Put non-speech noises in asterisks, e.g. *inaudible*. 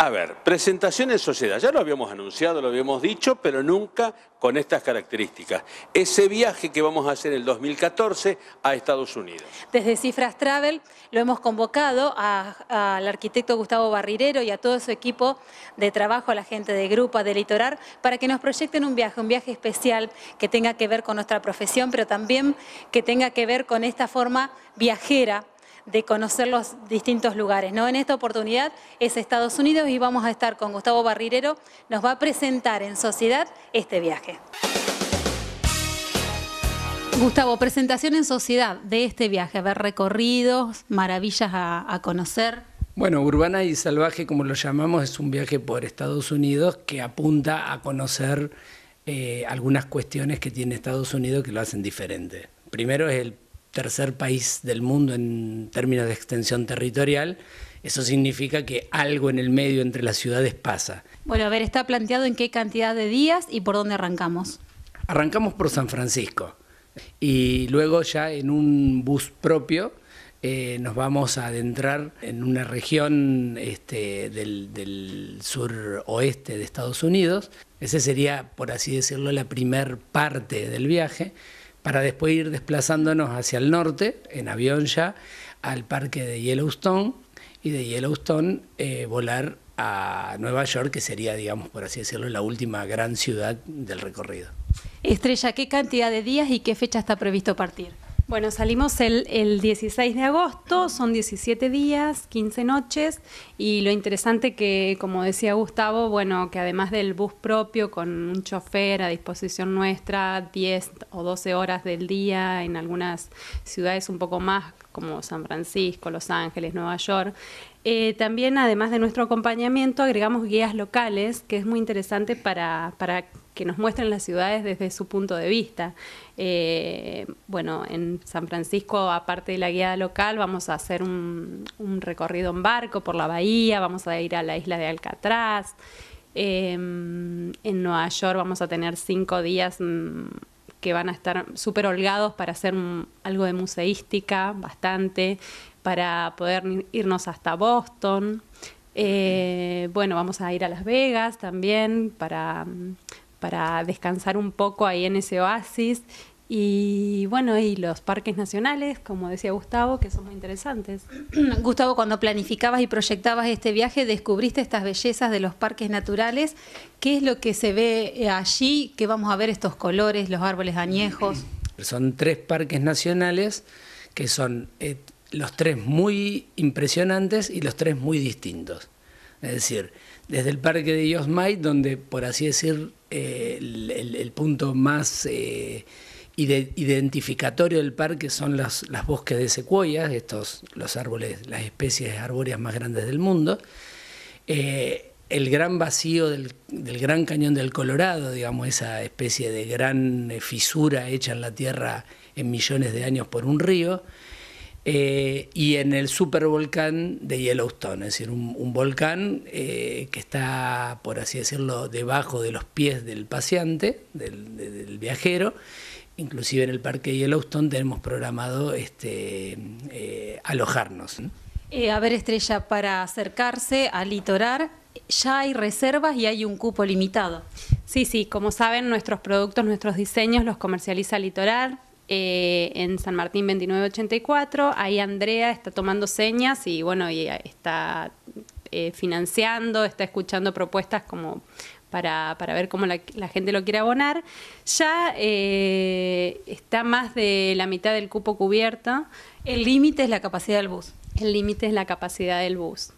A ver, presentación en sociedad. Ya lo habíamos anunciado, lo habíamos dicho, pero nunca con estas características. Ese viaje que vamos a hacer en el 2014 a Estados Unidos. Desde Cifras Travel lo hemos convocado al arquitecto Gustavo Barrirero y a todo su equipo de trabajo, a la gente de Grupa, de Litorar, para que nos proyecten un viaje, un viaje especial que tenga que ver con nuestra profesión, pero también que tenga que ver con esta forma viajera de conocer los distintos lugares. ¿no? En esta oportunidad es Estados Unidos y vamos a estar con Gustavo Barrirero, nos va a presentar en sociedad este viaje. Gustavo, presentación en sociedad de este viaje, haber ver recorridos, maravillas a, conocer. Bueno, Urbana y Salvaje, como lo llamamos, es un viaje por Estados Unidos que apunta a conocer eh, algunas cuestiones que tiene Estados Unidos que lo hacen diferente. Primero es el tercer país del mundo en términos de extensión territorial, eso significa que algo en el medio entre las ciudades pasa. Bueno, a ver, está planteado en qué cantidad de días y por dónde arrancamos. Arrancamos por San Francisco y luego ya en un bus propio eh, nos vamos a adentrar en una región este, del, del oeste de Estados Unidos. Ese sería, por así decirlo, la primer parte del viaje para después ir desplazándonos hacia el norte, en avión ya, al parque de Yellowstone y de Yellowstone eh, volar a Nueva York, que sería, digamos, por así decirlo, la última gran ciudad del recorrido. Estrella, ¿qué cantidad de días y qué fecha está previsto partir? Bueno, salimos el, el 16 de agosto, son 17 días, 15 noches, y lo interesante que, como decía Gustavo, bueno, que además del bus propio con un chofer a disposición nuestra, 10 o 12 horas del día en algunas ciudades un poco más como San Francisco, Los Ángeles, Nueva York. Eh, también, además de nuestro acompañamiento, agregamos guías locales, que es muy interesante para, para que nos muestren las ciudades desde su punto de vista. Eh, bueno, en San Francisco, aparte de la guía local, vamos a hacer un, recorrido en barco por la bahía, vamos a ir a la isla de Alcatraz. Em, en Nueva York vamos a tener cinco días mm, que van a estar súper holgados para hacer algo de museística, bastante, para poder irnos hasta Boston. Eh, bueno, vamos a ir a Las Vegas también para mm, para descansar un poco ahí en ese oasis. Y bueno, y los parques nacionales, como decía Gustavo, que son muy interesantes. *clears throat* Gustavo, cuando planificabas y proyectabas este viaje, descubriste estas bellezas de los parques naturales. ¿Qué es lo que se ve eh, allí? ¿Qué vamos a ver estos colores, los árboles añejos? *clears throat* Son tres parques nacionales que son eh, los tres muy impresionantes y los tres muy distintos. Es decir, desde el parque de Yosemite, donde por así decir eh, el, punto más eh, identificatorio del parque son las, bosques de secuoyas, estos los árboles, las especies arbóreas más grandes del mundo. Eh, el gran vacío del, del, gran cañón del Colorado, digamos, esa especie de gran fisura hecha en la tierra en millones de años por un río, eh, y en el supervolcán de Yellowstone, es decir, un, volcán eh, que está, por así decirlo, debajo de los pies del paseante, del, viajero. Inclusive en el parque Yellowstone tenemos programado este, eh, alojarnos. a ver, Estrella, para acercarse al litoral ya hay reservas y hay un cupo limitado. Sí, sí, como saben, nuestros productos, nuestros diseños los comercializa Litoral, eh, en San Martín 2984. Ahí Andrea está tomando señas y bueno, está eh, financiando, está escuchando propuestas como para, para ver cómo la, gente lo quiere abonar. Ya eh, está más de la mitad del cupo cubierta. El límite es la capacidad del bus. El límite es la capacidad del bus.